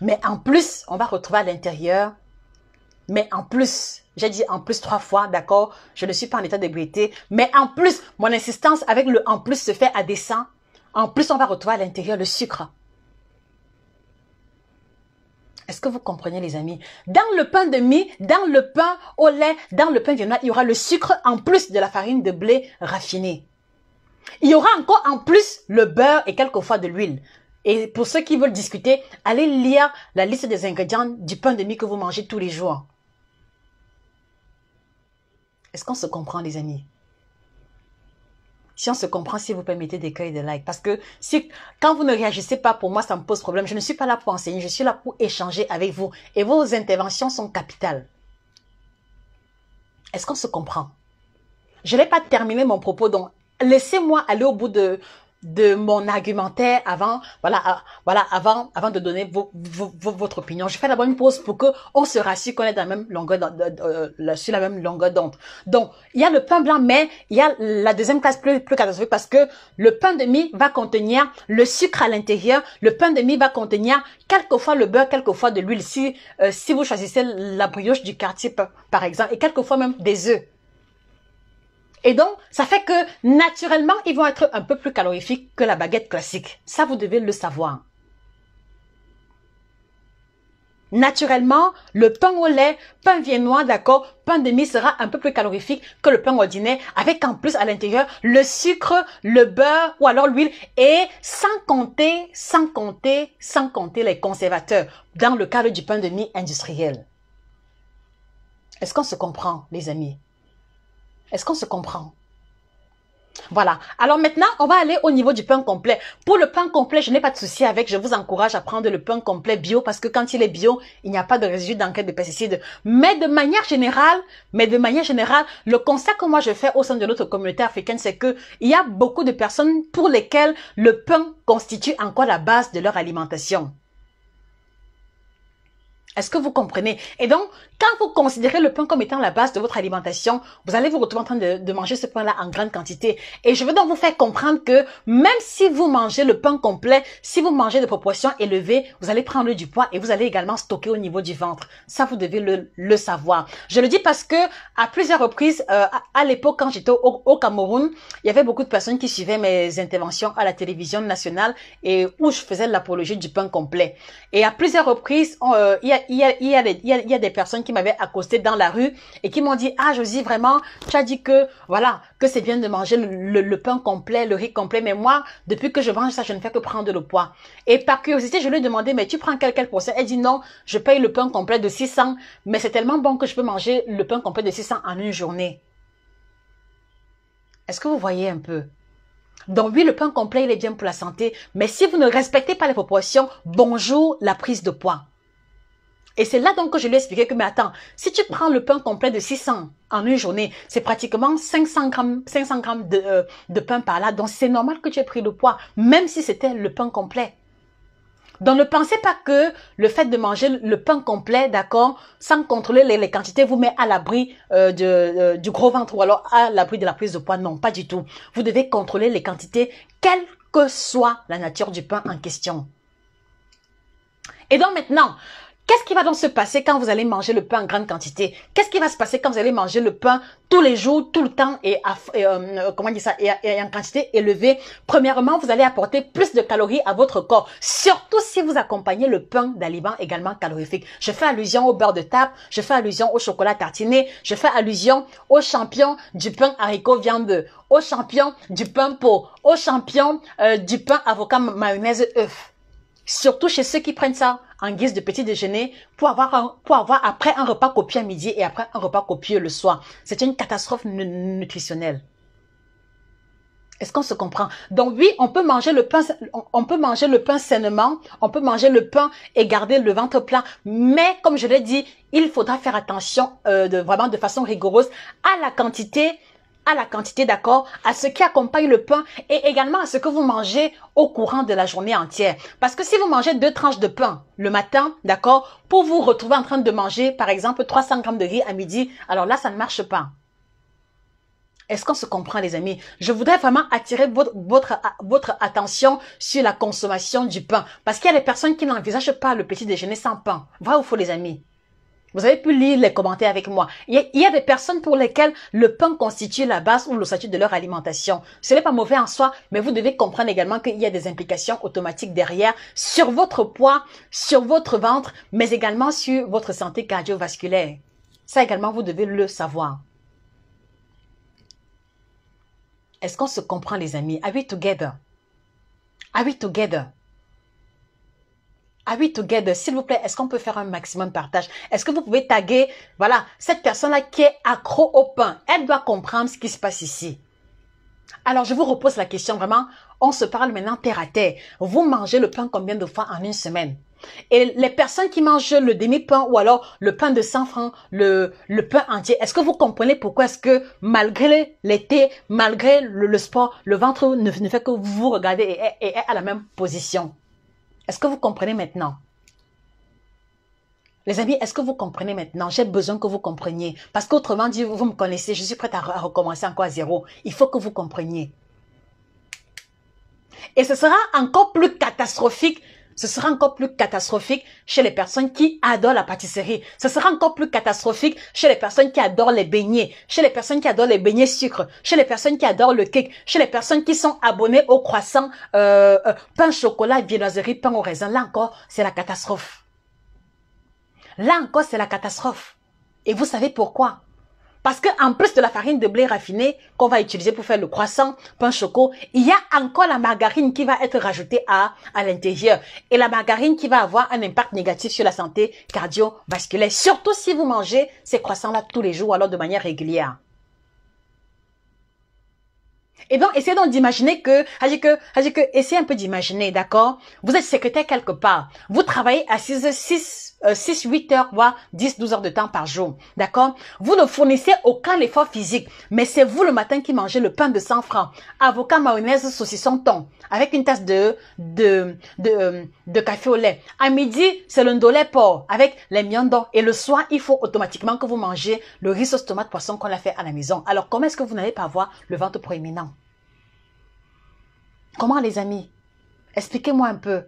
mais en plus, on va retrouver à l'intérieur. Mais en plus, j'ai dit en plus trois fois, d'accord, je ne suis pas en état de d'ébriété, mais en plus, mon insistance avec le en plus se fait à dessein. En plus, on va retrouver à l'intérieur le sucre. Est-ce que vous comprenez, les amis Dans le pain de mie, dans le pain au lait, dans le pain viennois, il y aura le sucre en plus de la farine de blé raffinée. Il y aura encore en plus le beurre et quelquefois de l'huile. Et pour ceux qui veulent discuter, allez lire la liste des ingrédients du pain de mie que vous mangez tous les jours. Est-ce qu'on se comprend, les amis si on se comprend, si vous permettez des cœurs et des likes. Parce que si, quand vous ne réagissez pas, pour moi, ça me pose problème. Je ne suis pas là pour enseigner, je suis là pour échanger avec vous. Et vos interventions sont capitales. Est-ce qu'on se comprend Je n'ai pas terminé mon propos, donc laissez-moi aller au bout de, de mon argumentaire avant, voilà, voilà, avant, avant de donner votre opinion. Je fais d'abord une pause pour que on se rassure qu'on est dans la même longueur, euh, sur la même longueur d'onde. Donc, il y a le pain blanc, mais il y a la deuxième classe plus, plus catastrophique parce que le pain de mie va contenir le sucre à l'intérieur, le pain de mie va contenir quelquefois le beurre, quelquefois de l'huile si, euh, si vous choisissez la brioche du quartier par exemple, et quelquefois même des œufs. Et donc, ça fait que naturellement, ils vont être un peu plus calorifiques que la baguette classique. Ça, vous devez le savoir. Naturellement, le pain au lait, pain viennois, d'accord, pain de mie sera un peu plus calorifique que le pain ordinaire, avec en plus à l'intérieur le sucre, le beurre ou alors l'huile, et sans compter, sans compter, sans compter les conservateurs, dans le cadre du pain de mie industriel. Est-ce qu'on se comprend, les amis est-ce qu'on se comprend voilà. Alors maintenant, on va aller au niveau du pain complet. Pour le pain complet, je n'ai pas de souci avec. Je vous encourage à prendre le pain complet bio parce que quand il est bio, il n'y a pas de résidus d'enquête de pesticides. Mais de manière générale, mais de manière générale, le constat que moi je fais au sein de notre communauté africaine, c'est que il y a beaucoup de personnes pour lesquelles le pain constitue encore la base de leur alimentation. Est-ce que vous comprenez Et donc, quand vous considérez le pain comme étant la base de votre alimentation, vous allez vous retrouver en train de, manger ce pain-là en grande quantité. Et je veux donc vous faire comprendre que même si vous mangez le pain complet, si vous mangez de proportions élevées, vous allez prendre du poids et vous allez également stocker au niveau du ventre. Ça, vous devez le, savoir. Je le dis parce que à plusieurs reprises, euh, à, l'époque, quand j'étais au, Cameroun, il y avait beaucoup de personnes qui suivaient mes interventions à la télévision nationale et où je faisais l'apologie du pain complet. Et à plusieurs reprises, euh, il y a il y a, des, personnes qui m'avaient accosté dans la rue et qui m'ont dit, ah, Josie, vraiment, tu as dit que, voilà, que c'est bien de manger le, pain complet, le riz complet. Mais moi, depuis que je mange ça, je ne fais que prendre le poids. Et par curiosité, je lui ai demandé, mais tu prends quel, quel Elle dit, non, je paye le pain complet de 600, mais c'est tellement bon que je peux manger le pain complet de 600 en une journée. Est-ce que vous voyez un peu? Donc oui, le pain complet, il est bien pour la santé, mais si vous ne respectez pas les proportions, bonjour la prise de poids. Et c'est là donc que je lui ai expliqué que, mais attends, si tu prends le pain complet de 600 en une journée, c'est pratiquement 500 grammes, euh, de, pain par là. Donc c'est normal que tu aies pris le poids, même si c'était le pain complet. Donc ne pensez pas que le fait de manger le pain complet, d'accord, sans contrôler les, quantités, vous met à l'abri euh, euh, du gros ventre ou alors à l'abri de la prise de poids. Non, pas du tout. Vous devez contrôler les quantités, quelle que soit la nature du pain en question. Et donc maintenant, Qu'est-ce qui va donc se passer quand vous allez manger le pain en grande quantité Qu'est-ce qui va se passer quand vous allez manger le pain tous les jours, tout le temps et, euh, euh, comment dire ça et, en quantité élevée Premièrement, vous allez apporter plus de calories à votre corps, surtout si vous accompagnez le pain d'aliments également calorifiques. Je fais allusion au beurre de table, je fais allusion au chocolat tartiné, je fais allusion au champion du pain haricot viande, au champion du pain pot, au champion euh, du pain avocat mayonnaise œuf. Surtout chez ceux qui prennent ça en guise de petit déjeuner pour avoir, pour avoir après un repas copieux à midi et après un repas copieux le soir. C'est une catastrophe nutritionnelle. Est-ce qu'on se comprend Donc oui, on peut manger le pain, on peut manger le pain sainement, on peut manger le pain et garder le ventre plat, mais comme je l'ai dit, il faudra faire attention euh, de, vraiment de façon rigoureuse à la quantité à la quantité, d'accord, à ce qui accompagne le pain et également à ce que vous mangez au courant de la journée entière. Parce que si vous mangez deux tranches de pain le matin, d'accord, pour vous retrouver en train de manger, par exemple, 300 grammes de riz à midi, alors là, ça ne marche pas. Est-ce qu'on se comprend, les amis Je voudrais vraiment attirer votre, votre, votre attention sur la consommation du pain. Parce qu'il y a des personnes qui n'envisagent pas le petit déjeuner sans pain. Voilà où faut, les amis vous avez pu lire les commentaires avec moi. Il y, a, des personnes pour lesquelles le pain constitue la base ou le statut de leur alimentation. Ce n'est pas mauvais en soi, mais vous devez comprendre également qu'il y a des implications automatiques derrière sur votre poids, sur votre ventre, mais également sur votre santé cardiovasculaire. Ça également, vous devez le savoir. Est-ce qu'on se comprend, les amis? Are we together? Are we together? Ah oui, together? S'il vous plaît, est-ce qu'on peut faire un maximum de partage? Est-ce que vous pouvez taguer, voilà, cette personne-là qui est accro au pain? Elle doit comprendre ce qui se passe ici. Alors, je vous repose la question vraiment. On se parle maintenant terre à terre. Vous mangez le pain combien de fois en une semaine? Et les personnes qui mangent le demi-pain ou alors le pain de 100 francs, le, pain entier, est-ce que vous comprenez pourquoi est-ce que malgré l'été, malgré le, sport, le ventre ne, fait que vous regarder et, est et à la même position? Est-ce que vous comprenez maintenant les amis, est-ce que vous comprenez maintenant J'ai besoin que vous compreniez. Parce qu'autrement dit, vous me connaissez, je suis prête à, à recommencer encore à zéro. Il faut que vous compreniez. Et ce sera encore plus catastrophique ce sera encore plus catastrophique chez les personnes qui adorent la pâtisserie. Ce sera encore plus catastrophique chez les personnes qui adorent les beignets, chez les personnes qui adorent les beignets sucre, chez les personnes qui adorent le cake, chez les personnes qui sont abonnées au croissant, euh, euh, pain chocolat, viennoiserie, pain au raisin. Là encore, c'est la catastrophe. Là encore, c'est la catastrophe. Et vous savez pourquoi parce que en plus de la farine de blé raffinée qu'on va utiliser pour faire le croissant, pain choco, il y a encore la margarine qui va être rajoutée à, à l'intérieur. Et la margarine qui va avoir un impact négatif sur la santé cardiovasculaire. Surtout si vous mangez ces croissants-là tous les jours, alors de manière régulière. Et eh donc, essayez donc d'imaginer que, essayez un peu d'imaginer, d'accord Vous êtes secrétaire quelque part. Vous travaillez à 6, 6, 6, 8 heures, voire 10, 12 heures de temps par jour, d'accord Vous ne fournissez aucun effort physique, mais c'est vous le matin qui mangez le pain de 100 francs, avocat, mayonnaise, saucisson, thon, avec une tasse de, de, de, euh, de, café au lait. À midi, c'est le ndolé porc avec les miandons. Et le soir, il faut automatiquement que vous mangez le riz sauce tomate poisson qu'on a fait à la maison. Alors, comment est-ce que vous n'allez pas avoir le ventre proéminent Comment les amis Expliquez-moi un peu.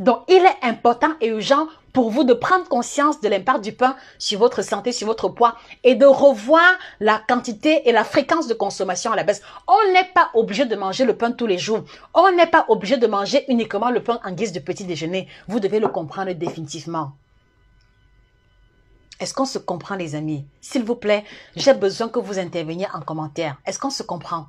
Donc, il est important et urgent pour vous de prendre conscience de l'impact du pain sur votre santé, sur votre poids et de revoir la quantité et la fréquence de consommation à la baisse. On n'est pas obligé de manger le pain tous les jours. On n'est pas obligé de manger uniquement le pain en guise de petit déjeuner. Vous devez le comprendre définitivement. Est-ce qu'on se comprend les amis S'il vous plaît, j'ai besoin que vous interveniez en commentaire. Est-ce qu'on se comprend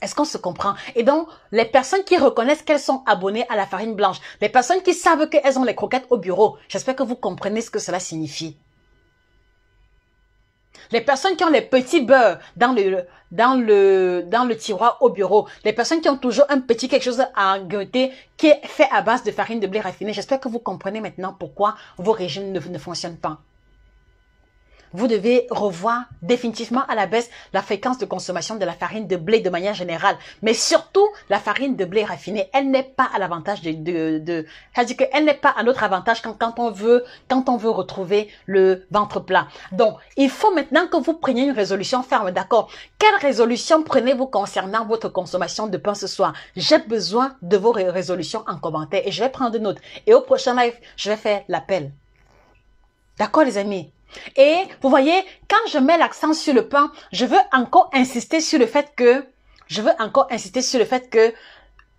est-ce qu'on se comprend Et donc, les personnes qui reconnaissent qu'elles sont abonnées à la farine blanche, les personnes qui savent qu'elles ont les croquettes au bureau, j'espère que vous comprenez ce que cela signifie. Les personnes qui ont les petits beurres dans le, dans le, dans le tiroir au bureau, les personnes qui ont toujours un petit quelque chose à goûter qui est fait à base de farine de blé raffiné, j'espère que vous comprenez maintenant pourquoi vos régimes ne fonctionnent pas vous devez revoir définitivement à la baisse la fréquence de consommation de la farine de blé de manière générale, mais surtout la farine de blé raffinée. Elle n'est pas à l'avantage de, de, de c'est-à-dire n'est pas à notre avantage quand, quand on veut, quand on veut retrouver le ventre plat. Donc, il faut maintenant que vous preniez une résolution ferme, d'accord? Quelle résolution prenez-vous concernant votre consommation de pain ce soir? J'ai besoin de vos résolutions en commentaire et je vais prendre note. Et au prochain live, je vais faire l'appel. D'accord, les amis? Et vous voyez, quand je mets l'accent sur le pain, je veux encore insister sur le fait que, je veux encore insister sur le fait que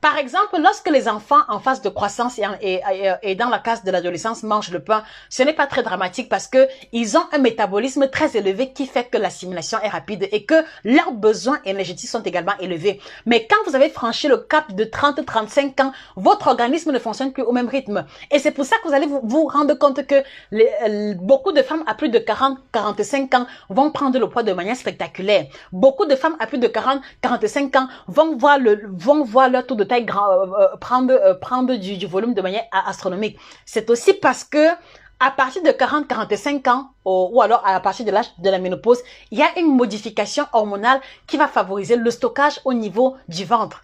par exemple, lorsque les enfants en phase de croissance et, dans la case de l'adolescence mangent le pain, ce n'est pas très dramatique parce que ils ont un métabolisme très élevé qui fait que l'assimilation est rapide et que leurs besoins énergétiques sont également élevés. Mais quand vous avez franchi le cap de 30-35 ans, votre organisme ne fonctionne plus au même rythme. Et c'est pour ça que vous allez vous, rendre compte que euh, beaucoup de femmes à plus de 40-45 ans vont prendre le poids de manière spectaculaire. Beaucoup de femmes à plus de 40-45 ans vont voir le, vont voir leur taux de euh, euh, prendre, euh, prendre du, volume de manière astronomique. C'est aussi parce que à partir de 40-45 ans, ou, alors à partir de l'âge de la ménopause, il y a une modification hormonale qui va favoriser le stockage au niveau du ventre.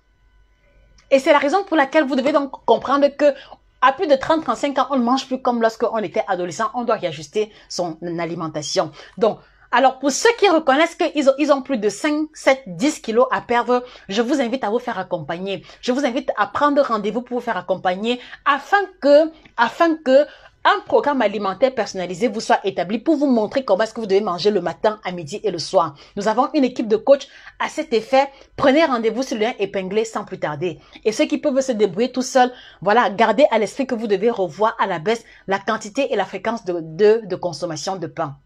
Et c'est la raison pour laquelle vous devez donc comprendre que à plus de 30-35 ans, on ne mange plus comme lorsqu'on était adolescent. On doit réajuster son alimentation. Donc, alors, pour ceux qui reconnaissent qu'ils ont, plus de 5, 7, 10 kilos à perdre, je vous invite à vous faire accompagner. Je vous invite à prendre rendez-vous pour vous faire accompagner afin que, afin que un programme alimentaire personnalisé vous soit établi pour vous montrer comment est-ce que vous devez manger le matin, à midi et le soir. Nous avons une équipe de coachs à cet effet. Prenez rendez-vous sur le lien épinglé sans plus tarder. Et ceux qui peuvent se débrouiller tout seuls, voilà, gardez à l'esprit que vous devez revoir à la baisse la quantité et la fréquence de consommation de pain.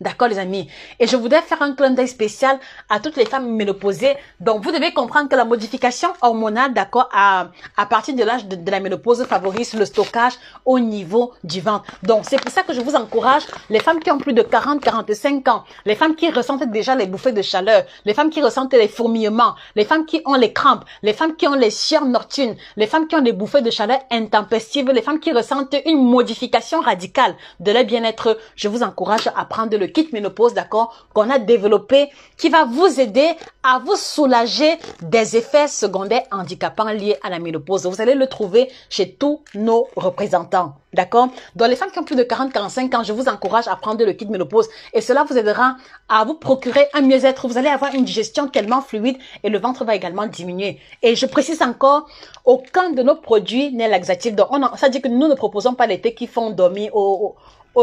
D'accord, les amis. Et je voudrais faire un clin d'œil spécial à toutes les femmes ménopausées. Donc, vous devez comprendre que la modification hormonale, d'accord, à, à partir de l'âge de, la ménopause favorise le stockage au niveau du ventre. Donc, c'est pour ça que je vous encourage, les femmes qui ont plus de 40, 45 ans, les femmes qui ressentent déjà les bouffées de chaleur, les femmes qui ressentent les fourmillements, les femmes qui ont les crampes, les femmes qui ont les chiens nocturnes, les femmes qui ont des bouffées de chaleur intempestives, les femmes qui ressentent une modification radicale de leur bien-être. Je vous encourage à prendre le kit ménopause, d'accord, qu'on a développé, qui va vous aider à vous soulager des effets secondaires handicapants liés à la ménopause. Vous allez le trouver chez tous nos représentants. D'accord Dans les femmes qui ont plus de 40-45 ans, je vous encourage à prendre le kit ménopause et cela vous aidera à vous procurer un mieux-être. Vous allez avoir une digestion tellement fluide et le ventre va également diminuer. Et je précise encore, aucun de nos produits n'est laxatif. Donc on ça dit que nous ne proposons pas les thés qui font dormir aux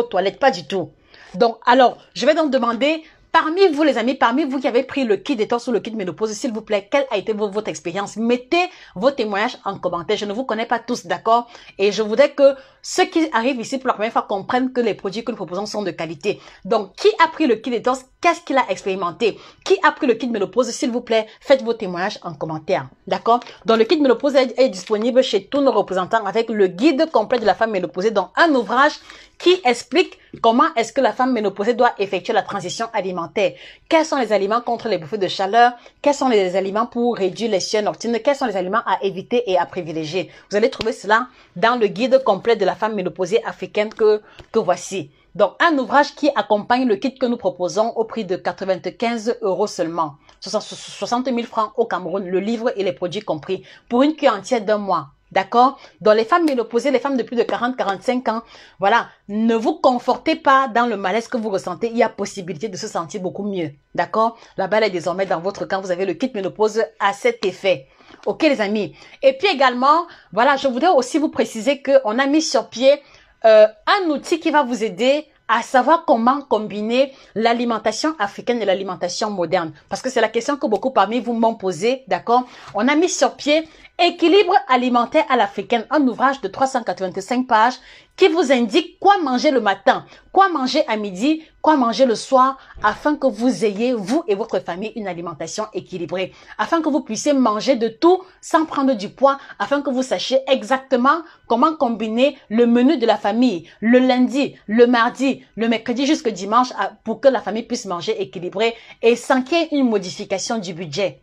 toilettes, pas du tout. Donc, alors, je vais donc demander, parmi vous les amis, parmi vous qui avez pris le kit détors ou le kit ménopause, s'il vous plaît, quelle a été votre, expérience Mettez vos témoignages en commentaire. Je ne vous connais pas tous, d'accord Et je voudrais que ceux qui arrivent ici pour la première fois comprennent que les produits que nous proposons sont de qualité. Donc, qui a pris le kit détors Qu'est-ce qu'il a expérimenté Qui a pris le kit ménopause S'il vous plaît, faites vos témoignages en commentaire, d'accord Donc, le kit ménopause est, est disponible chez tous nos représentants avec le guide complet de la femme ménopausée dans un ouvrage qui explique comment est-ce que la femme ménopausée doit effectuer la transition alimentaire. Quels sont les aliments contre les bouffées de chaleur Quels sont les aliments pour réduire les chiens nocturnes Quels sont les aliments à éviter et à privilégier Vous allez trouver cela dans le guide complet de la femme ménopausée africaine que, que voici. Donc, un ouvrage qui accompagne le kit que nous proposons au prix de 95 euros seulement. 60 000 francs au Cameroun, le livre et les produits compris, pour une cure entière d'un mois. D'accord Dans les femmes ménopausées, les femmes de plus de 40, 45 ans, voilà, ne vous confortez pas dans le malaise que vous ressentez. Il y a possibilité de se sentir beaucoup mieux. D'accord La balle est désormais dans votre camp. Vous avez le kit ménopause à cet effet. Ok les amis Et puis également, voilà, je voudrais aussi vous préciser qu'on a mis sur pied euh, un outil qui va vous aider à savoir comment combiner l'alimentation africaine et l'alimentation moderne. Parce que c'est la question que beaucoup parmi vous m'ont posée, d'accord On a mis sur pied Équilibre alimentaire à l'africaine, un ouvrage de 385 pages qui vous indique quoi manger le matin, quoi manger à midi, quoi manger le soir, afin que vous ayez, vous et votre famille, une alimentation équilibrée, afin que vous puissiez manger de tout sans prendre du poids, afin que vous sachiez exactement comment combiner le menu de la famille le lundi, le mardi, le mercredi jusqu'au dimanche pour que la famille puisse manger équilibré et sans qu'il y ait une modification du budget.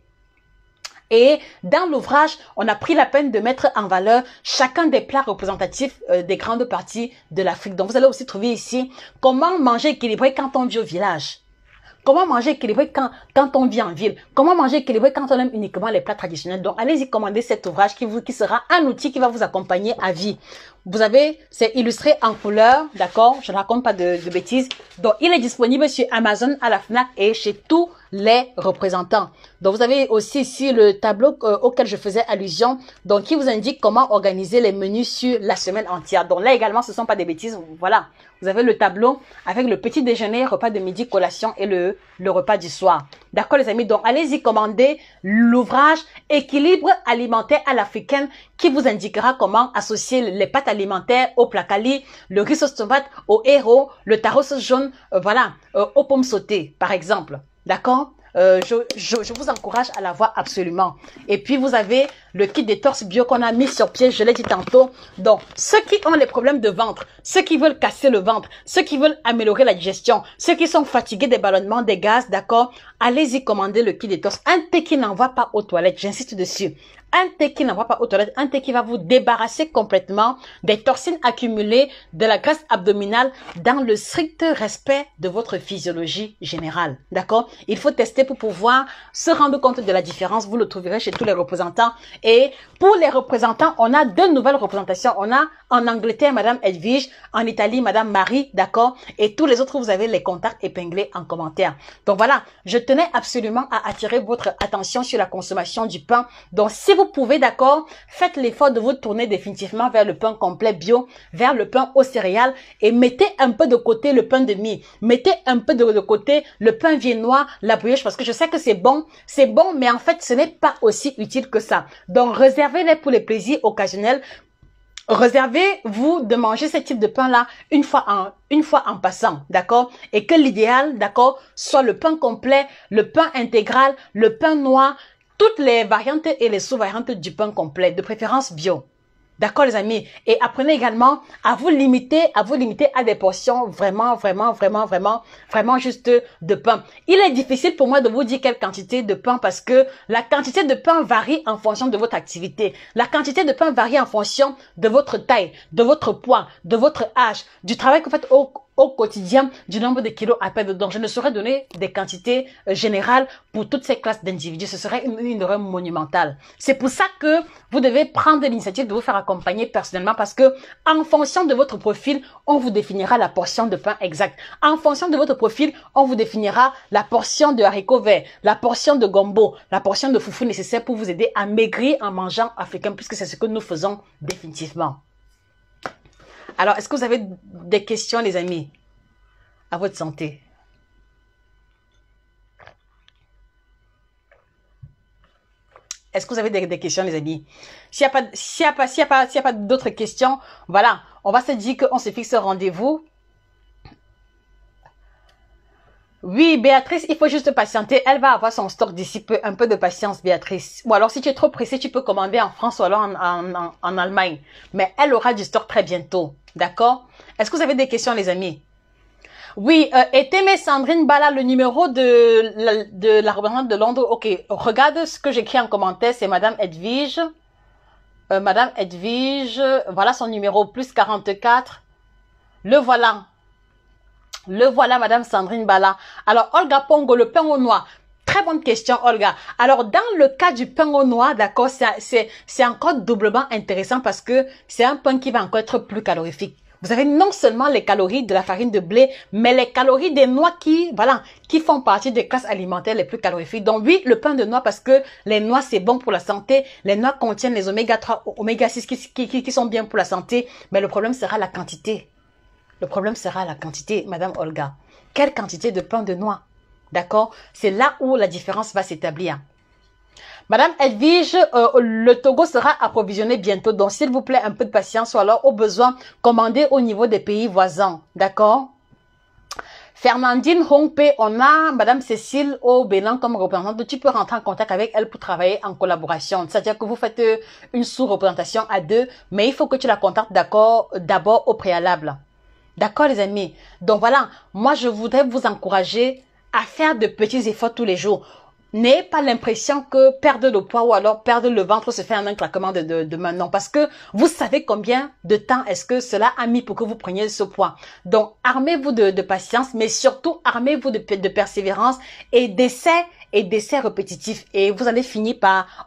Et dans l'ouvrage, on a pris la peine de mettre en valeur chacun des plats représentatifs euh, des grandes parties de l'Afrique. Donc vous allez aussi trouver ici comment manger équilibré quand on vit au village. Comment manger équilibré quand, quand on vit en ville Comment manger équilibré quand on aime uniquement les plats traditionnels Donc, allez-y commander cet ouvrage qui, vous, qui sera un outil qui va vous accompagner à vie. Vous avez, c'est illustré en couleur, d'accord Je ne raconte pas de, bêtises. Donc, il est disponible sur Amazon, à la FNAC et chez tous les représentants. Donc, vous avez aussi ici le tableau euh, auquel je faisais allusion, donc qui vous indique comment organiser les menus sur la semaine entière. Donc là également, ce ne sont pas des bêtises, voilà. Vous avez le tableau avec le petit déjeuner, repas de midi, collation et le, le repas du soir. D'accord les amis, donc allez-y commander l'ouvrage Équilibre alimentaire à l'africaine qui vous indiquera comment associer les pâtes alimentaires au placali, le riz sauce tomate au héros, le taros jaune, euh, voilà, euh, aux pommes sautées par exemple. D'accord euh, je, vous encourage à la voir absolument. Et puis, vous avez le kit des torses bio qu'on a mis sur pied, je l'ai dit tantôt. Donc, ceux qui ont les problèmes de ventre, ceux qui veulent casser le ventre, ceux qui veulent améliorer la digestion, ceux qui sont fatigués des ballonnements, des gaz, d'accord, allez-y commander le kit torse. Un thé qui va pas aux toilettes, j'insiste dessus un thé qui n'envoie pas au un thé qui va vous débarrasser complètement des toxines accumulées, de la graisse abdominale dans le strict respect de votre physiologie générale. D'accord Il faut tester pour pouvoir se rendre compte de la différence. Vous le trouverez chez tous les représentants. Et pour les représentants, on a deux nouvelles représentations. On a en Angleterre Madame Edwige, en Italie Madame Marie, d'accord Et tous les autres, vous avez les contacts épinglés en commentaire. Donc voilà, je tenais absolument à attirer votre attention sur la consommation du pain. Donc si vous vous pouvez, d'accord, faites l'effort de vous tourner définitivement vers le pain complet bio, vers le pain aux céréales et mettez un peu de côté le pain de mie. Mettez un peu de, côté le pain viennois, la brioche, parce que je sais que c'est bon, c'est bon, mais en fait, ce n'est pas aussi utile que ça. Donc, réservez-les pour les plaisirs occasionnels réservez-vous de manger ce type de pain-là une fois en, une fois en passant, d'accord? Et que l'idéal, d'accord, soit le pain complet, le pain intégral, le pain noir, toutes les variantes et les sous-variantes du pain complet, de préférence bio. D'accord, les amis? Et apprenez également à vous limiter, à vous limiter à des portions vraiment, vraiment, vraiment, vraiment, vraiment juste de pain. Il est difficile pour moi de vous dire quelle quantité de pain parce que la quantité de pain varie en fonction de votre activité. La quantité de pain varie en fonction de votre taille, de votre poids, de votre âge, du travail que vous faites au, au quotidien du nombre de kilos à perdre. Donc, je ne saurais donner des quantités euh, générales pour toutes ces classes d'individus. Ce serait une, une erreur monumentale. C'est pour ça que vous devez prendre l'initiative de vous faire accompagner personnellement parce que en fonction de votre profil, on vous définira la portion de pain exacte. En fonction de votre profil, on vous définira la portion de haricots verts, la portion de gombo, la portion de foufou nécessaire pour vous aider à maigrir en mangeant africain puisque c'est ce que nous faisons définitivement. Alors, est-ce que vous avez des questions, les amis, à votre santé Est-ce que vous avez des, questions, les amis S'il n'y a pas, pas, pas d'autres questions, voilà, on va se dire qu'on se fixe rendez-vous. Oui, Béatrice, il faut juste patienter. Elle va avoir son stock d'ici peu. Un peu de patience, Béatrice. Ou alors, si tu es trop pressée, tu peux commander en France ou alors en Allemagne. Mais elle aura du stock très bientôt. D'accord Est-ce que vous avez des questions, les amis oui, euh, c'est Sandrine Bala, le numéro de, la, de représentante de Londres. Ok, regarde ce que j'écris en commentaire, c'est Madame Edwige. Euh, Madame Edwige, voilà son numéro, plus 44. Le voilà. Le voilà, Madame Sandrine Bala. Alors, Olga Pongo, le pain au noir. Très bonne question, Olga. Alors, dans le cas du pain au noix, d'accord, c'est encore doublement intéressant parce que c'est un pain qui va encore être plus calorifique. Vous avez non seulement les calories de la farine de blé, mais les calories des noix qui, voilà, qui font partie des classes alimentaires les plus calorifiques. Donc oui, le pain de noix parce que les noix c'est bon pour la santé. Les noix contiennent les oméga 3, oméga 6 qui, qui sont bien pour la santé. Mais le problème sera la quantité. Le problème sera la quantité, Madame Olga. Quelle quantité de pain de noix D'accord C'est là où la différence va s'établir. Madame Elvige, euh, le Togo sera approvisionné bientôt, donc s'il vous plaît, un peu de patience ou alors au besoin, commandez au niveau des pays voisins. D'accord Fernandine Hongpe, on a Madame Cécile au Bénin comme représentante. Tu peux rentrer en contact avec elle pour travailler en collaboration. C'est-à-dire que vous faites euh, une sous-représentation à deux, mais il faut que tu la contactes d'accord, d'abord au préalable. D'accord, les amis? Donc voilà, moi, je voudrais vous encourager à faire de petits efforts tous les jours. N'ayez pas l'impression que perdre le poids ou alors perdre le ventre se fait en un claquement de, de, main. Non, parce que vous savez combien de temps est-ce que cela a mis pour que vous preniez ce poids. Donc, armez-vous de, de, patience, mais surtout, armez-vous de, de persévérance et d'essais et d'essais répétitifs et vous allez finir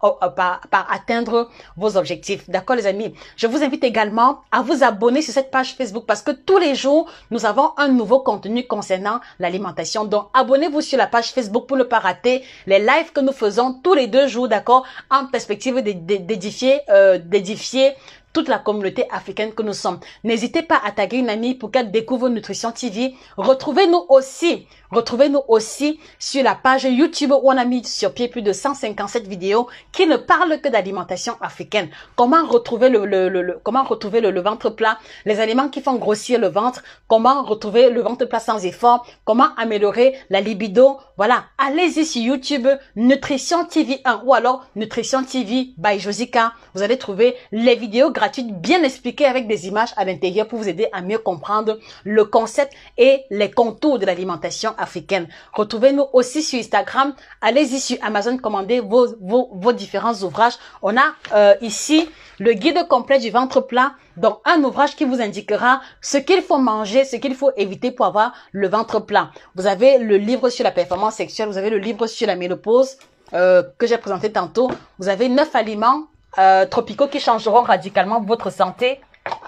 oh, oh, par, par, atteindre vos objectifs. D'accord les amis Je vous invite également à vous abonner sur cette page Facebook parce que tous les jours, nous avons un nouveau contenu concernant l'alimentation. Donc abonnez-vous sur la page Facebook pour ne pas rater les lives que nous faisons tous les deux jours, d'accord En perspective d'édifier, euh, d'édifier toute la communauté africaine que nous sommes. N'hésitez pas à taguer une amie pour qu'elle découvre Nutrition TV. Retrouvez-nous aussi Retrouvez-nous aussi sur la page YouTube où on a mis sur pied plus de 157 vidéos qui ne parlent que d'alimentation africaine. Comment retrouver le, comment retrouver le, ventre plat, les aliments qui font grossir le ventre, comment retrouver le ventre plat sans effort, comment améliorer la libido. Voilà, allez-y sur YouTube Nutrition TV 1 ou alors Nutrition TV by Josica. Vous allez trouver les vidéos gratuites bien expliquées avec des images à l'intérieur pour vous aider à mieux comprendre le concept et les contours de l'alimentation africaine. Retrouvez-nous aussi sur Instagram. Allez-y sur Amazon, commandez vos, vos, différents ouvrages. On a euh, ici le guide complet du ventre plat, donc un ouvrage qui vous indiquera ce qu'il faut manger, ce qu'il faut éviter pour avoir le ventre plat. Vous avez le livre sur la performance sexuelle, vous avez le livre sur la ménopause euh, que j'ai présenté tantôt. Vous avez neuf aliments euh, tropicaux qui changeront radicalement votre santé.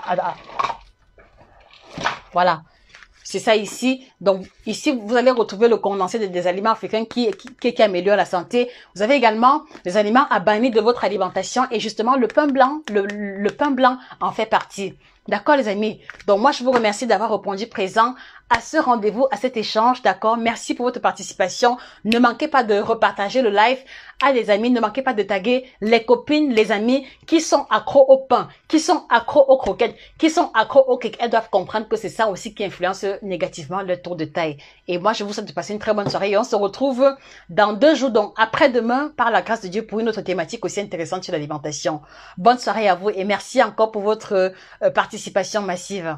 Ah, ah. Voilà. C'est ça ici. Donc ici, vous allez retrouver le condensé des aliments africains qui, qui, la santé. Vous avez également les aliments à bannir de votre alimentation et justement le pain blanc, le pain blanc en fait partie. D'accord, les amis Donc, moi, je vous remercie d'avoir répondu présent à ce rendez-vous, à cet échange, d'accord Merci pour votre participation. Ne manquez pas de repartager le live à des amis. Ne manquez pas de taguer les copines, les amis qui sont accros au pain, qui sont accros aux croquettes, qui sont accros au cake. Elles doivent comprendre que c'est ça aussi qui influence négativement leur tour de taille. Et moi, je vous souhaite de passer une très bonne soirée et on se retrouve dans deux jours, donc après-demain, par la grâce de Dieu, pour une autre thématique aussi intéressante sur l'alimentation. Bonne soirée à vous et merci encore pour votre euh, participation participation massive.